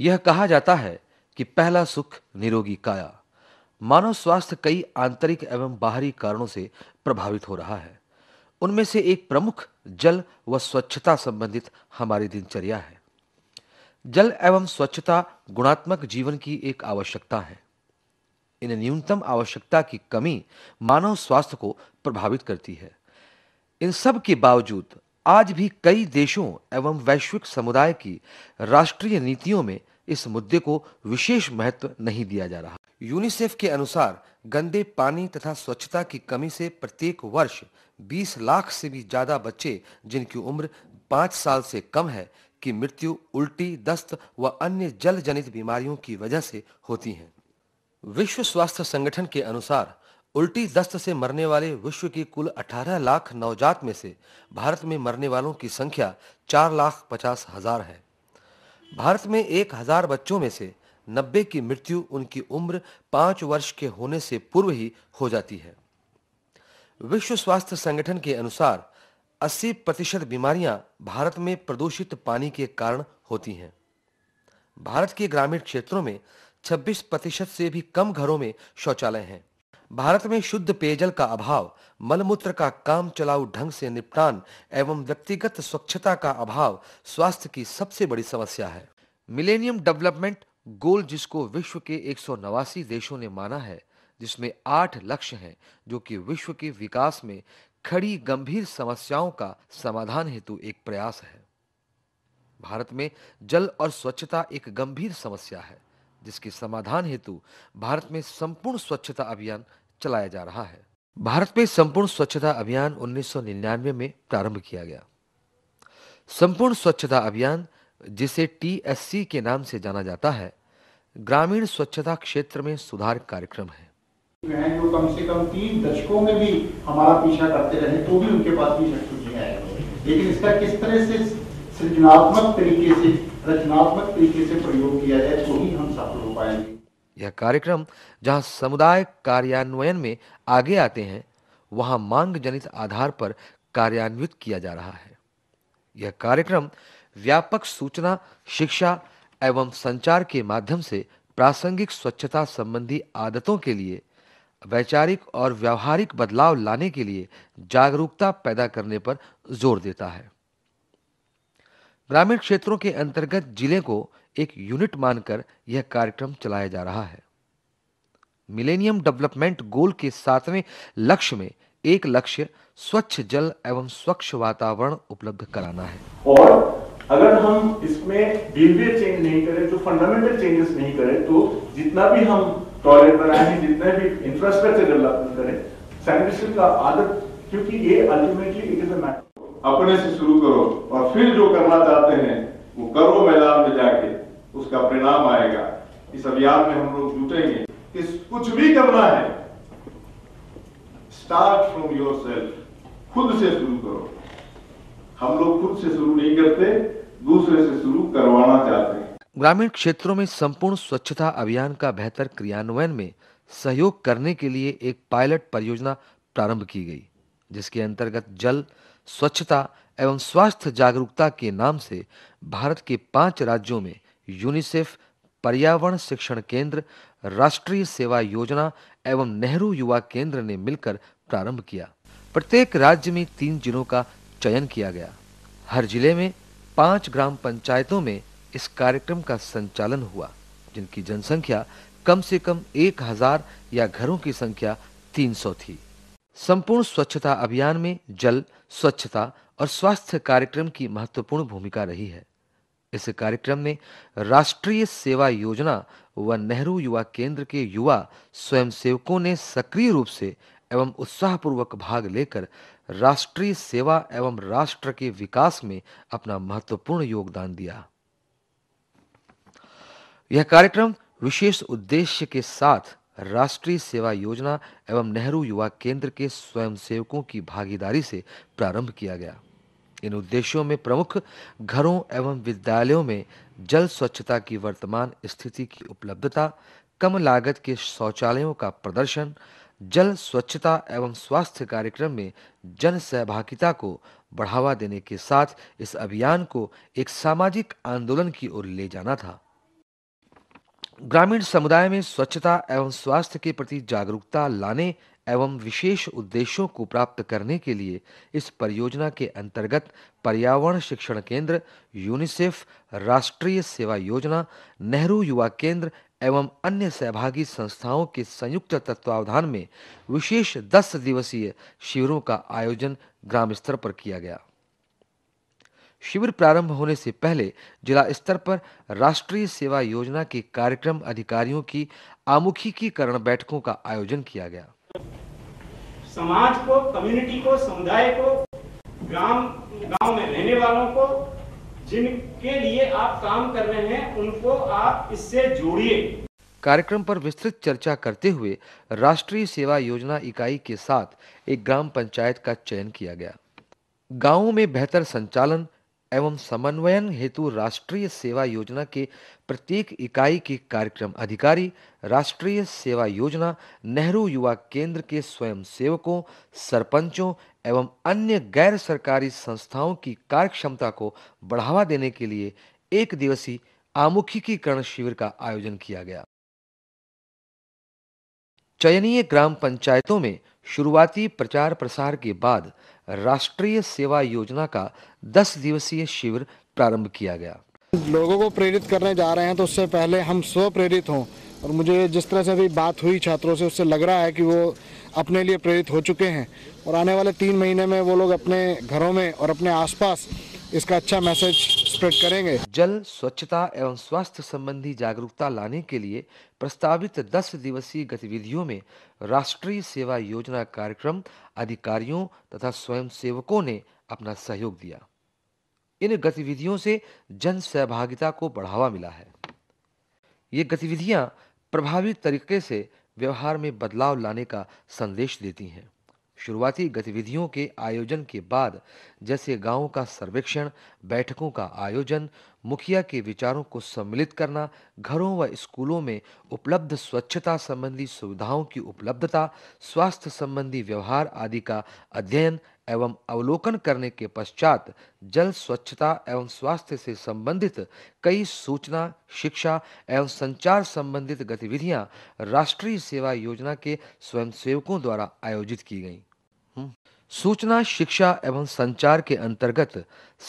यह कहा जाता है कि पहला सुख निरोगी काया मानव स्वास्थ्य कई आंतरिक एवं बाहरी कारणों से प्रभावित हो रहा है उनमें से एक प्रमुख जल व स्वच्छता संबंधित हमारी दिनचर्या है जल एवं स्वच्छता गुणात्मक जीवन की एक आवश्यकता है इन न्यूनतम आवश्यकता की कमी मानव स्वास्थ्य को प्रभावित करती है इन सब के बावजूद आज भी कई देशों एवं वैश्विक समुदाय की राष्ट्रीय नीतियों में इस मुद्दे को विशेष महत्व नहीं दिया जा रहा यूनिसेफ के अनुसार गंदे पानी तथा स्वच्छता की कमी से प्रत्येक वर्ष 20 लाख से भी ज्यादा बच्चे जिनकी उम्र 5 साल से कम है की मृत्यु उल्टी दस्त व अन्य जल जनित बीमारियों की वजह से होती है विश्व स्वास्थ्य संगठन के अनुसार उल्टी दस्त से मरने वाले विश्व की कुल 18 लाख नवजात में से भारत में मरने वालों की संख्या चार लाख पचास हजार है भारत में एक हजार बच्चों में से नब्बे की मृत्यु उनकी उम्र पांच वर्ष के होने से पूर्व ही हो जाती है विश्व स्वास्थ्य संगठन के अनुसार 80 प्रतिशत बीमारियां भारत में प्रदूषित पानी के कारण होती हैं भारत के ग्रामीण क्षेत्रों में 26 प्रतिशत से भी कम घरों में शौचालय हैं भारत में शुद्ध पेयजल का अभाव मलमूत्र का काम चलाऊ ढंग से निपटान एवं व्यक्तिगत स्वच्छता का अभाव स्वास्थ्य की सबसे बड़ी समस्या है मिलेनियम डेवलपमेंट गोल जिसको विश्व के एक देशों ने माना है जिसमें आठ लक्ष्य हैं जो कि विश्व के विकास में खड़ी गंभीर समस्याओं का समाधान हेतु एक प्रयास है भारत में जल और स्वच्छता एक गंभीर समस्या है जिसके समाधान हेतु भारत में संपूर्ण स्वच्छता अभियान चलाया जा रहा है भारत में संपूर्ण स्वच्छता अभियान 1999 में प्रारंभ किया गया संपूर्ण स्वच्छता अभियान जिसे टीएससी के नाम से जाना जाता है ग्रामीण स्वच्छता क्षेत्र में सुधार कार्यक्रम है जो तो कम से कम तीन दशकों में भी हमारा पीछा करते रहे तो भी उनके पास भी शत्रु है लेकिन इसका किस तरह से सृजनात्मक तरीके से रचनात्मक तरीके से प्रयोग किया जाए तो ही हम सफल हो पाएंगे यह कार्यक्रम जहां समुदाय कार्यान्वयन में आगे आते हैं वहां मांग जनित आधार पर कार्यान्वित किया जा रहा है यह कार्यक्रम व्यापक सूचना शिक्षा एवं संचार के माध्यम से प्रासंगिक स्वच्छता संबंधी आदतों के लिए वैचारिक और व्यावहारिक बदलाव लाने के लिए जागरूकता पैदा करने पर जोर देता है ग्रामीण क्षेत्रों के अंतर्गत जिले को एक यूनिट मानकर यह कार्यक्रम चलाया जा रहा है मिलेनियम डेवलपमेंट गोल के सातवें लक्ष्य में एक लक्ष्य स्वच्छ जल एवं स्वच्छ वातावरण उपलब्ध कराना है और अगर हम इसमें बिहेवियर चेंज नहीं करें तो फंडामेंटल चेंजेस नहीं करें तो जितना भी हम टॉयलेट बनाए जितने भी इंफ्रास्ट्रक्चर डेवलपमेंट करें सैनिटेशन का आदत क्योंकि ये ultimately it is a matter अपने से शुरू करो और फिर जो करना चाहते हैं वो करो मैदान में जाके उसका परिणाम आएगा इस अभियान में हम लोग जुटेंगे इस कुछ भी करना है स्टार्ट फ्रॉम योर सेल्फ खुद से शुरू करो हम लोग खुद से शुरू नहीं करते दूसरे से शुरू करवाना चाहते हैं ग्रामीण क्षेत्रों में संपूर्ण स्वच्छता अभियान का बेहतर क्रियान्वयन में सहयोग करने के लिए एक पायलट परियोजना प्रारंभ की गई जिसके अंतर्गत जल स्वच्छता एवं स्वास्थ्य जागरूकता के नाम से भारत के पांच राज्यों में यूनिसेफ पर्यावरण शिक्षण केंद्र राष्ट्रीय सेवा योजना एवं नेहरू युवा केंद्र ने मिलकर प्रारंभ किया प्रत्येक राज्य में तीन जिलों का चयन किया गया हर जिले में पांच ग्राम पंचायतों में इस कार्यक्रम का संचालन हुआ जिनकी जनसंख्या कम से कम एक हजार या घरों की संख्या 300 थी संपूर्ण स्वच्छता अभियान में जल स्वच्छता और स्वास्थ्य कार्यक्रम की महत्वपूर्ण भूमिका रही है इस कार्यक्रम में राष्ट्रीय सेवा योजना व नेहरू युवा केंद्र के युवा स्वयंसेवकों ने सक्रिय रूप से एवं उत्साहपूर्वक भाग लेकर राष्ट्रीय सेवा एवं राष्ट्र के विकास में अपना महत्वपूर्ण योगदान दिया यह कार्यक्रम विशेष उद्देश्य के साथ राष्ट्रीय सेवा योजना एवं नेहरू युवा केंद्र के स्वयंसेवकों की भागीदारी से प्रारंभ किया गया इन उद्देश्यों में प्रमुख घरों एवं विद्यालयों में जल स्वच्छता की वर्तमान स्थिति की उपलब्धता कम लागत के शौचालयों का प्रदर्शन जल स्वच्छता एवं स्वास्थ्य कार्यक्रम में जन सहभागिता को बढ़ावा देने के साथ इस अभियान को एक सामाजिक आंदोलन की ओर ले जाना था ग्रामीण समुदाय में स्वच्छता एवं स्वास्थ्य के प्रति जागरूकता लाने एवं विशेष उद्देश्यों को प्राप्त करने के लिए इस परियोजना के अंतर्गत पर्यावरण शिक्षण केंद्र यूनिसेफ राष्ट्रीय सेवा योजना नेहरू युवा केंद्र एवं अन्य सहभागी संस्थाओं के संयुक्त तत्वावधान में विशेष दस दिवसीय शिविरों का आयोजन ग्राम स्तर पर किया गया शिविर प्रारंभ होने से पहले जिला स्तर पर राष्ट्रीय सेवा योजना के कार्यक्रम अधिकारियों की आमुखीकरण बैठकों का आयोजन किया गया समाज को कम्युनिटी को समुदाय को ग्राम गांव में रहने वालों को जिनके लिए आप काम कर रहे हैं उनको आप इससे जोड़िए कार्यक्रम पर विस्तृत चर्चा करते हुए राष्ट्रीय सेवा योजना इकाई के साथ एक ग्राम पंचायत का चयन किया गया गांवों में बेहतर संचालन एवं समन्वयन हेतु राष्ट्रीय सेवा योजना के प्रत्येक इकाई के कार्यक्रम अधिकारी राष्ट्रीय सेवा योजना नेहरू युवा केंद्र के स्वयं सेवकों सरपंचों एवं अन्य गैर सरकारी संस्थाओं की कार्यक्षमता को बढ़ावा देने के लिए एक दिवसीय आमुखीकरण शिविर का आयोजन किया गया चयनीय ग्राम पंचायतों में शुरुआती प्रचार प्रसार के बाद राष्ट्रीय सेवा योजना का 10 दिवसीय शिविर प्रारंभ किया गया लोगों को प्रेरित करने जा रहे हैं तो उससे पहले हम स्व प्रेरित हों और मुझे जिस तरह से अभी बात हुई छात्रों से उससे लग रहा है कि वो अपने लिए प्रेरित हो चुके हैं और आने वाले तीन महीने में वो लोग अपने घरों में और अपने आसपास इसका अच्छा मैसेज स्प्रेड करेंगे जल स्वच्छता एवं स्वास्थ्य संबंधी जागरूकता लाने के लिए प्रस्तावित 10 दिवसीय गतिविधियों में राष्ट्रीय सेवा योजना कार्यक्रम अधिकारियों तथा स्वयं सेवकों ने अपना सहयोग दिया इन गतिविधियों से जन सहभागिता को बढ़ावा मिला है ये गतिविधियां प्रभावी तरीके से व्यवहार में बदलाव लाने का संदेश देती हैं शुरुआती गतिविधियों के आयोजन के बाद जैसे गांवों का सर्वेक्षण बैठकों का आयोजन मुखिया के विचारों को सम्मिलित करना घरों व स्कूलों में उपलब्ध स्वच्छता संबंधी सुविधाओं की उपलब्धता स्वास्थ्य संबंधी व्यवहार आदि का अध्ययन एवं अवलोकन करने के पश्चात जल स्वच्छता एवं स्वास्थ्य से संबंधित कई सूचना शिक्षा एवं संचार संबंधित गतिविधियां राष्ट्रीय सेवा योजना के स्वयंसेवकों द्वारा आयोजित की गईं सूचना शिक्षा एवं संचार के अंतर्गत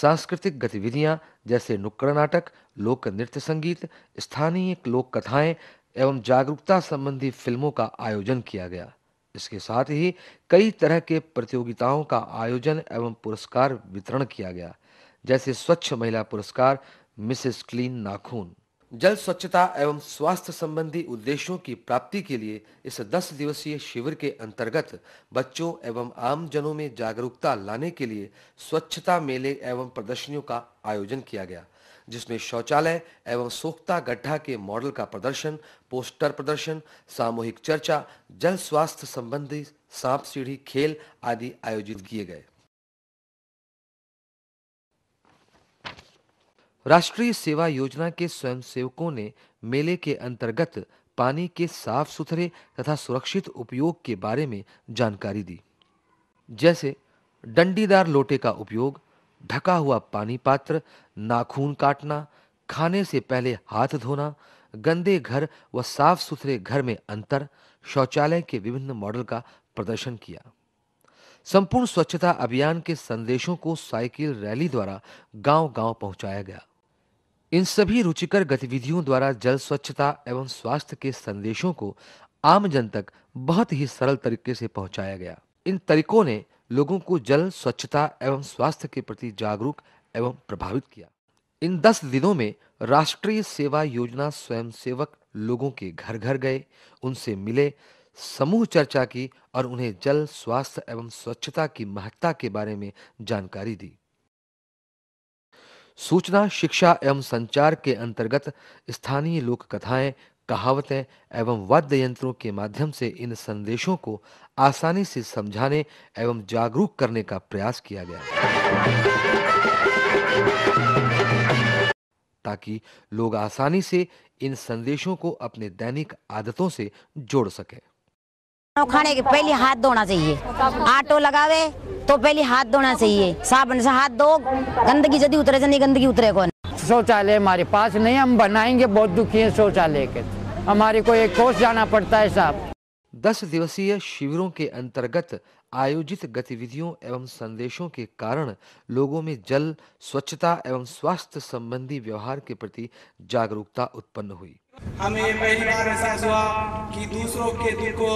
सांस्कृतिक गतिविधियां जैसे नुक्कड़ नाटक लोक नृत्य संगीत स्थानीय लोक कथाएं एवं जागरूकता संबंधी फिल्मों का आयोजन किया गया इसके साथ ही कई तरह के प्रतियोगिताओं का आयोजन एवं पुरस्कार वितरण किया गया जैसे स्वच्छ महिला पुरस्कार मिसेस क्लीन नाखून जल स्वच्छता एवं स्वास्थ्य संबंधी उद्देश्यों की प्राप्ति के लिए इस 10 दिवसीय शिविर के अंतर्गत बच्चों एवं आमजनों में जागरूकता लाने के लिए स्वच्छता मेले एवं प्रदर्शनियों का आयोजन किया गया जिसमें शौचालय एवं सोखता गड्ढा के मॉडल का प्रदर्शन पोस्टर प्रदर्शन सामूहिक चर्चा जल स्वास्थ्य संबंधी सांप सीढ़ी खेल आदि आयोजित किए गए राष्ट्रीय सेवा योजना के स्वयंसेवकों ने मेले के अंतर्गत पानी के साफ सुथरे तथा सुरक्षित उपयोग के बारे में जानकारी दी जैसे डंडीदार लोटे का उपयोग ढका हुआ पानी पात्र नाखून काटना खाने से पहले हाथ धोना गंदे घर व साफ सुथरे घर में अंतर शौचालय के विभिन्न मॉडल का प्रदर्शन किया संपूर्ण स्वच्छता अभियान के संदेशों को साइकिल रैली द्वारा गांव-गांव पहुंचाया गया इन सभी रुचिकर गतिविधियों द्वारा जल स्वच्छता एवं स्वास्थ्य के संदेशों को आम जन तक बहुत ही सरल तरीके से पहुंचाया गया इन तरीकों ने लोगों को जल स्वच्छता एवं स्वास्थ्य के प्रति जागरूक एवं प्रभावित किया इन दस दिनों में राष्ट्रीय सेवा योजना स्वयंसेवक लोगों के घर घर गए उनसे मिले समूह चर्चा की और उन्हें जल स्वास्थ्य एवं स्वच्छता की महत्ता के बारे में जानकारी दी सूचना शिक्षा एवं संचार के अंतर्गत स्थानीय लोक कथाएं कहावतें एवं वाद्य यंत्रों के माध्यम से इन संदेशों को आसानी से समझाने एवं जागरूक करने का प्रयास किया गया ताकि लोग आसानी से इन संदेशों को अपने दैनिक आदतों से जोड़ सके खाने के पहले हाथ धोना चाहिए ऑटो लगावे तो पहले हाथ धोना चाहिए साबुन से हाथ धो गंदगी यदि उतरे से नहीं गंदगी उतरे कौन शौचालय हमारे पास नहीं हम बनाएंगे बहुत दुखी है शौचालय के हमारे को एक कोर्स जाना पड़ता है साहब दस दिवसीय शिविरों के अंतर्गत आयोजित गतिविधियों एवं संदेशों के कारण लोगों में जल स्वच्छता एवं स्वास्थ्य संबंधी व्यवहार के प्रति जागरूकता उत्पन्न हुई हमें पहली बार एहसास हुआ कि दूसरों के दुख को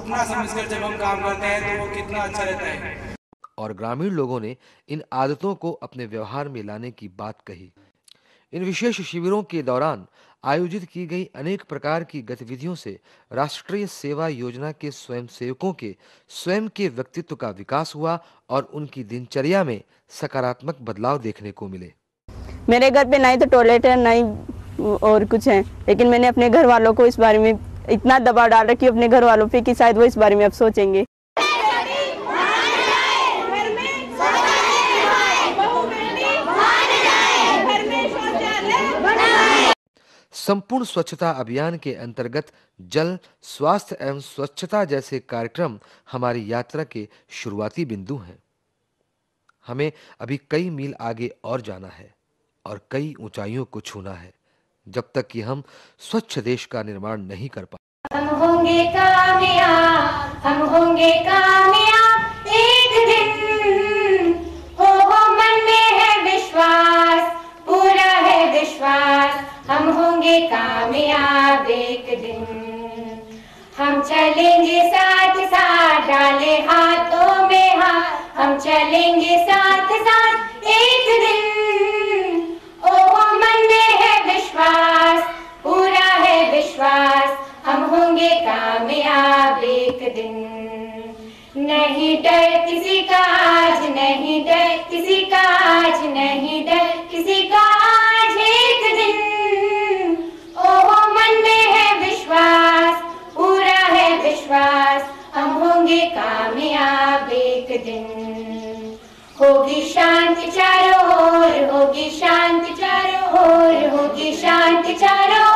अपना समझकर जब हम काम करते हैं तो वो कितना अच्छा रहता है और ग्रामीण लोगों ने इन आदतों को अपने व्यवहार में लाने की बात कही इन विशेष शिविरों के दौरान आयोजित की गई अनेक प्रकार की गतिविधियों से राष्ट्रीय सेवा योजना के स्वयंसेवकों के स्वयं के व्यक्तित्व का विकास हुआ और उनकी दिनचर्या में सकारात्मक बदलाव देखने को मिले मेरे घर पे नहीं तो टॉयलेट है नहीं और कुछ है लेकिन मैंने अपने घर वालों को इस बारे में इतना दबाव डाल रखी अपने घर वालों पे कि शायद वो इस बारे में अब सोचेंगे संपूर्ण स्वच्छता अभियान के अंतर्गत जल स्वास्थ्य एवं स्वच्छता जैसे कार्यक्रम हमारी यात्रा के शुरुआती बिंदु हैं हमें अभी कई मील आगे और जाना है और कई ऊंचाइयों को छूना है जब तक कि हम स्वच्छ देश का निर्माण नहीं कर पाए हम होंगे कामयाब हम होंगे कामयाब नहीं डर किसी का आज नहीं डर किसी काज नहीं डर किसी काज एक दिन ओहो मन में है विश्वास पूरा है विश्वास हम होंगे कामयाब एक दिन होगी शांति चारों ओर होगी शांति चारों ओर होगी शांति चारों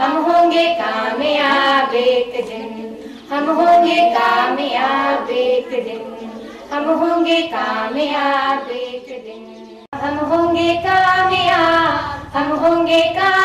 हम होंगे कामयाब एक दिन हम होंगे कामयाब एक दिन हम होंगे कामयाब एक दिन हम होंगे कामयाब हम होंगे कामयाब